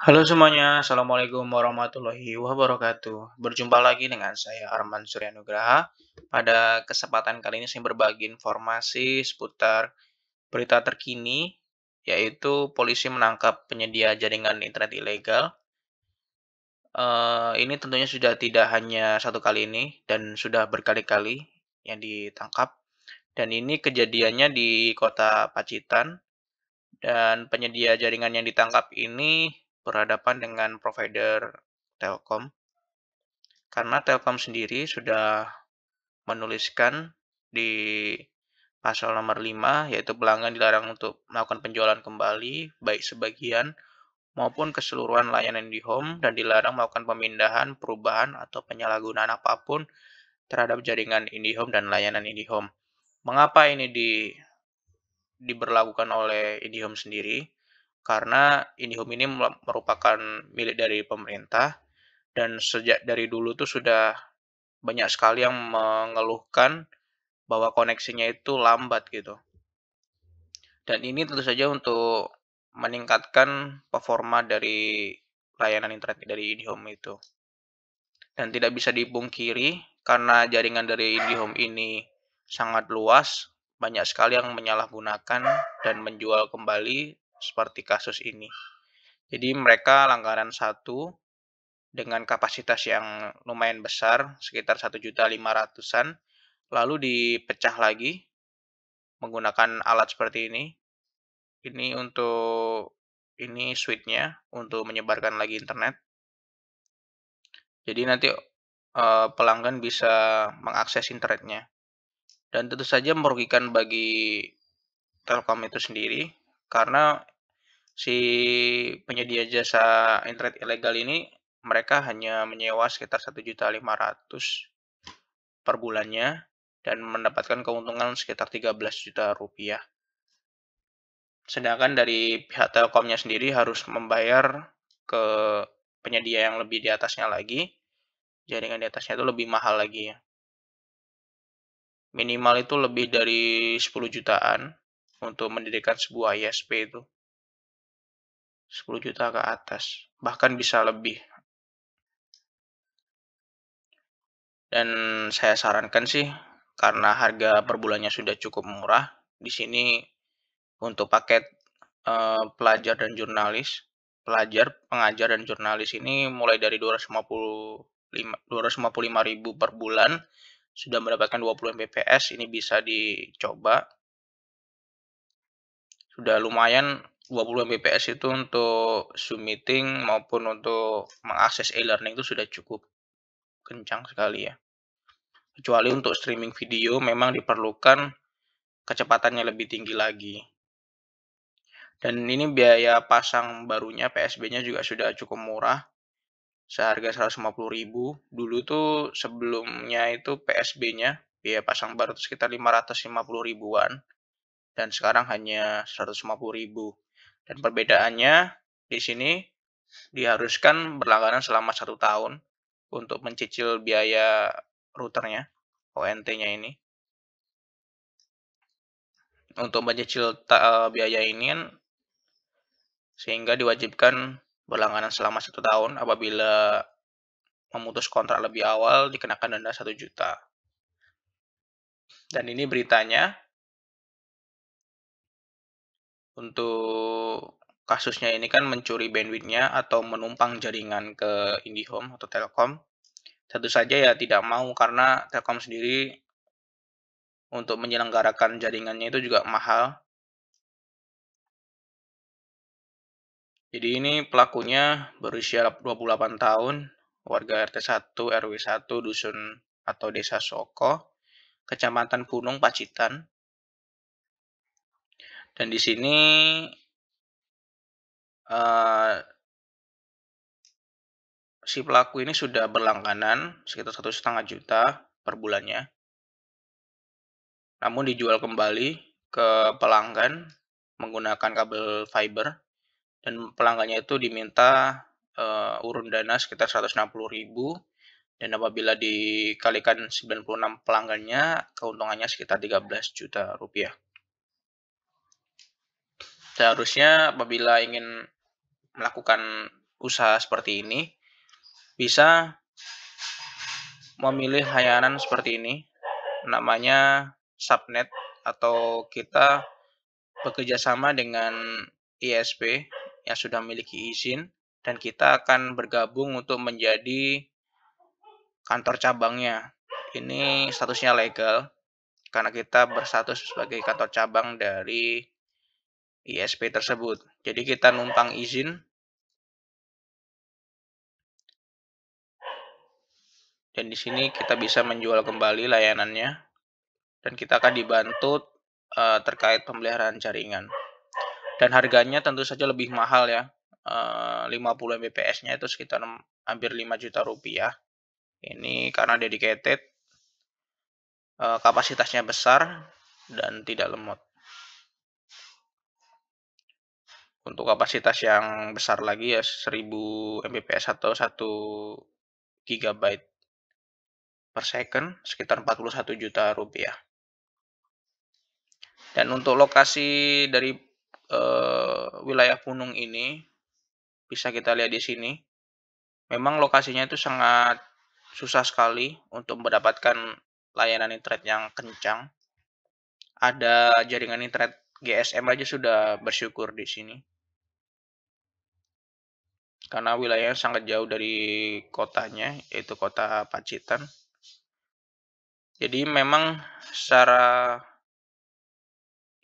Halo semuanya, Assalamualaikum warahmatullahi wabarakatuh. Berjumpa lagi dengan saya Arman Suryanugraha. Pada kesempatan kali ini saya berbagi informasi seputar berita terkini, yaitu polisi menangkap penyedia jaringan internet ilegal. Uh, ini tentunya sudah tidak hanya satu kali ini dan sudah berkali-kali yang ditangkap. Dan ini kejadiannya di kota Pacitan. Dan penyedia jaringan yang ditangkap ini berhadapan dengan provider Telkom. Karena Telkom sendiri sudah menuliskan di pasal nomor 5 yaitu pelanggan dilarang untuk melakukan penjualan kembali baik sebagian maupun keseluruhan layanan di home dan dilarang melakukan pemindahan, perubahan, atau penyalahgunaan apapun terhadap jaringan IndiHome dan layanan IndiHome. Mengapa ini di, diberlakukan oleh IndiHome sendiri? karena IndiHome ini merupakan milik dari pemerintah dan sejak dari dulu tuh sudah banyak sekali yang mengeluhkan bahwa koneksinya itu lambat gitu. Dan ini tentu saja untuk meningkatkan performa dari layanan internet dari IndiHome itu. Dan tidak bisa dipungkiri karena jaringan dari IndiHome ini sangat luas, banyak sekali yang menyalahgunakan dan menjual kembali seperti kasus ini. Jadi mereka langganan satu dengan kapasitas yang lumayan besar, sekitar 1.500-an, lalu dipecah lagi menggunakan alat seperti ini. Ini untuk ini switchnya untuk menyebarkan lagi internet. Jadi nanti eh, pelanggan bisa mengakses internetnya. Dan tentu saja merugikan bagi Telkom itu sendiri karena si penyedia jasa internet ilegal ini mereka hanya menyewa sekitar 1.500 per bulannya dan mendapatkan keuntungan sekitar 13 juta rupiah. Sedangkan dari pihak Telkomnya sendiri harus membayar ke penyedia yang lebih di atasnya lagi. Jaringan di atasnya itu lebih mahal lagi minimal itu lebih dari 10 jutaan untuk mendirikan sebuah ISP itu. 10 juta ke atas, bahkan bisa lebih. Dan saya sarankan sih, karena harga per bulannya sudah cukup murah, di sini untuk paket eh, pelajar dan jurnalis, pelajar, pengajar dan jurnalis ini mulai dari 250 255.000 per bulan sudah mendapatkan 20 Mbps ini bisa dicoba udah lumayan 20 Mbps itu untuk Zoom meeting maupun untuk mengakses e-learning itu sudah cukup kencang sekali ya. Kecuali untuk streaming video memang diperlukan kecepatannya lebih tinggi lagi. Dan ini biaya pasang barunya PSB-nya juga sudah cukup murah. Seharga 150.000. Dulu tuh sebelumnya itu PSB-nya biaya pasang baru itu sekitar 550 ribuan dan sekarang hanya 150.000. Dan perbedaannya di sini diharuskan berlangganan selama satu tahun untuk mencicil biaya routernya, ONT-nya ini. Untuk mencicil e, biaya ini kan sehingga diwajibkan berlangganan selama satu tahun apabila memutus kontrak lebih awal dikenakan denda 1 juta. Dan ini beritanya, untuk kasusnya ini kan mencuri bandwidthnya atau menumpang jaringan ke IndiHome atau Telkom. Tentu saja ya tidak mau karena Telkom sendiri untuk menyelenggarakan jaringannya itu juga mahal. Jadi ini pelakunya berusia 28 tahun, warga RT 1, RW 1, Dusun atau Desa Soko, Kecamatan Punung, Pacitan dan di sini uh, si pelaku ini sudah berlangganan sekitar satu setengah juta per bulannya namun dijual kembali ke pelanggan menggunakan kabel fiber dan pelanggannya itu diminta uh, urun dana sekitar 160.000 dan apabila dikalikan 96 pelanggannya keuntungannya sekitar 13 juta rupiah. Seharusnya apabila ingin melakukan usaha seperti ini, bisa memilih layanan seperti ini, namanya subnet, atau kita bekerja sama dengan ISP yang sudah memiliki izin, dan kita akan bergabung untuk menjadi kantor cabangnya. Ini statusnya legal, karena kita bersatu sebagai kantor cabang dari ISP iya, tersebut. Jadi kita numpang izin. Dan di sini kita bisa menjual kembali layanannya. Dan kita akan dibantu uh, terkait pemeliharaan jaringan. Dan harganya tentu saja lebih mahal ya. Eh, uh, 50 Mbps-nya itu sekitar hampir 5 juta rupiah. Ini karena dedicated. Uh, kapasitasnya besar dan tidak lemot. untuk kapasitas yang besar lagi ya 1000 Mbps atau 1 GB per second sekitar 41 juta rupiah. Dan untuk lokasi dari eh, wilayah gunung ini bisa kita lihat di sini. Memang lokasinya itu sangat susah sekali untuk mendapatkan layanan internet yang kencang. Ada jaringan internet GSM aja sudah bersyukur di sini. Karena wilayahnya sangat jauh dari kotanya, yaitu kota Pacitan. Jadi memang secara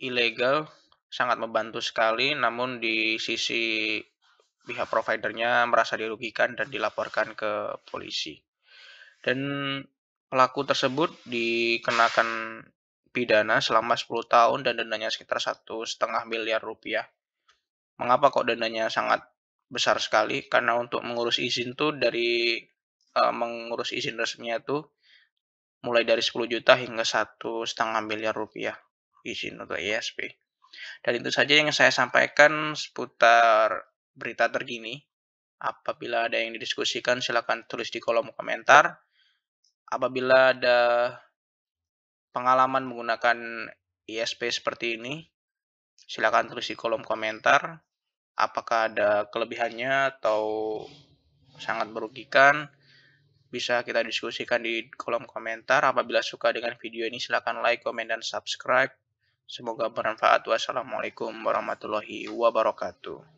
ilegal sangat membantu sekali, namun di sisi pihak providernya merasa dirugikan dan dilaporkan ke polisi. Dan pelaku tersebut dikenakan pidana selama 10 tahun dan dendanya sekitar satu setengah miliar rupiah. Mengapa kok dendanya sangat besar sekali? Karena untuk mengurus izin tuh dari uh, mengurus izin resminya tuh mulai dari 10 juta hingga satu setengah miliar rupiah izin untuk ISP. Dan itu saja yang saya sampaikan seputar berita terkini. Apabila ada yang didiskusikan, silahkan tulis di kolom komentar. Apabila ada pengalaman menggunakan ISP seperti ini? Silakan tulis di kolom komentar apakah ada kelebihannya atau sangat merugikan. Bisa kita diskusikan di kolom komentar. Apabila suka dengan video ini silakan like, komen, dan subscribe. Semoga bermanfaat. Wassalamualaikum warahmatullahi wabarakatuh.